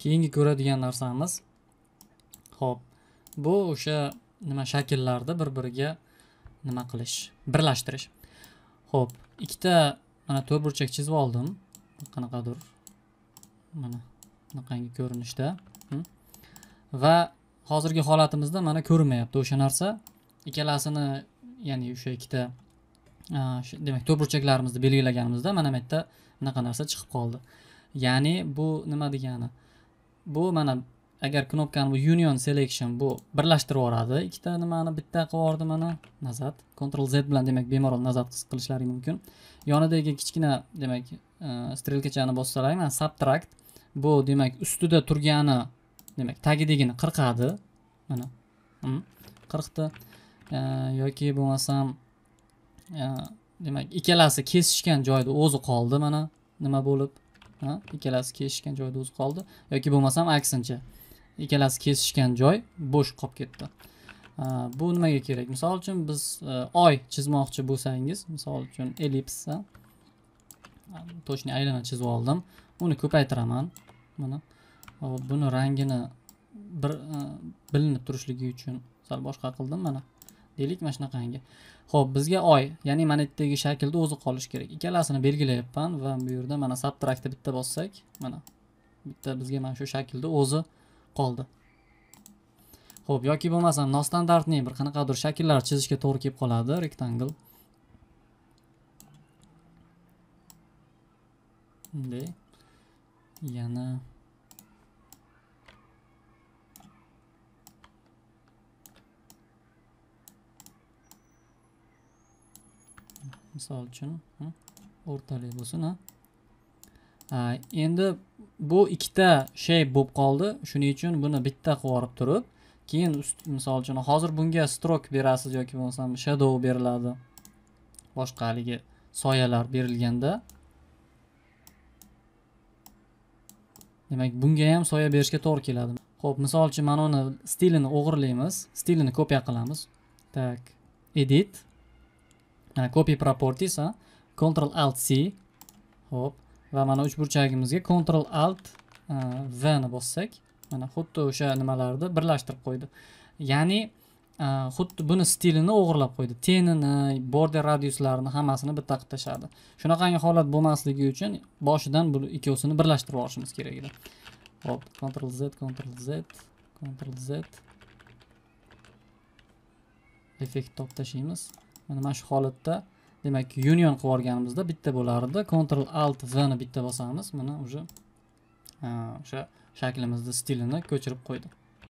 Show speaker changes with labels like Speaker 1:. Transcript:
Speaker 1: keyingi ko'radigan narsamiz ho'p bu o'sha nima shakllarni bir biriga nima qilish birlashtirish ho'p ikkita mana to'rtburchak chizib oldim qanaqadir mana bunaqangi ko'rinishda hm? va hozirgi holatimizda mana ko'rinmayapti o'sha narsa ikkalasini ya'ni o'sha ikkita demak to'rtburchaklarimizni belgilaganimizda mana bu yerda bunaqa narsa chiqib qoldi ya'ni bu nima degani bu mana agar knopkani bu union selection bu birlashtirib yuboradi ikkita nimani bitta qilib yubordi mana nazad control z bilan demak bemalol nazad qilishlari mumkin yonidagi kichkina demak e, strelkachani bossalar mana subtract bu demak ustida turgani demak tagidagini qirqadi mana qirqdi e, yoki bo'lmasam e, demak ikkalasi kesishgan joyda o'zi qoldi mana nima bo'lib ikkalasi kesishgan joyda o'zi qoldi yoki bo'lmasam aksincha ikkalasi kesishgan joy bo'sh qolib ketdi bu nimaga kerak misol uchun biz e, oy chizmoqchi bo'lsangiz misol uchun elipsa точный aylana chizib oldim uni ko'paytiraman mana buni rangini bir e, bilinib turishligi uchun sal boshqa qildim mana deylik mana shunaqangi ho'p bizga oy ya'ni mana bu yerdagi shaklda o'zi qolishi kerak ikkalasini belgilayapman va bu yerda mana subtraktni bitta bossak mana bitta bizga mana shu shaklda o'zi qoldi ho'p yoki bo'lmasam nostandartni bir qanaqadir shakllar chizishga to'g'ri kelib qoladi rectangle bunday yana misol uchun o'rtalik bo'lsin endi bu ikkita shey bo'lib qoldi shuning uchun buni bitta qilib turib keyin misol uchun hozir bunga strok berasiz yoki bo'lmasam shadow beriladi boshqa haligi soyalar berilganda demak bunga ham soya berishga to'g'ri keladi ho'p misol uchun mana uni stilini o'g'irlaymiz stilini kopiya qilamiz так edit mana copy properties ha? control alt c hop va mana uchburchagimizga control alt e, v ni bossak mana xuddi o'sha nimalarni birlashtirib qo'ydi ya'ni e, xuddi buni stilini o'g'irlab qo'ydi tenini border radiuslarini hammasini bitta qilib tashladi shunaqangi holat bo'lmasligi uchun boshidan bu ikkovsini birlashtirib yuborishimiz kerak edi hop control z control z control z effekt topib tashlaymiz mana shu holatda demak union qilib yuborganimizda bitta bo'lardi control alt v ni bitta bosamiz mana уже o'sha shaklimizni stilini ko'chirib qo'ydi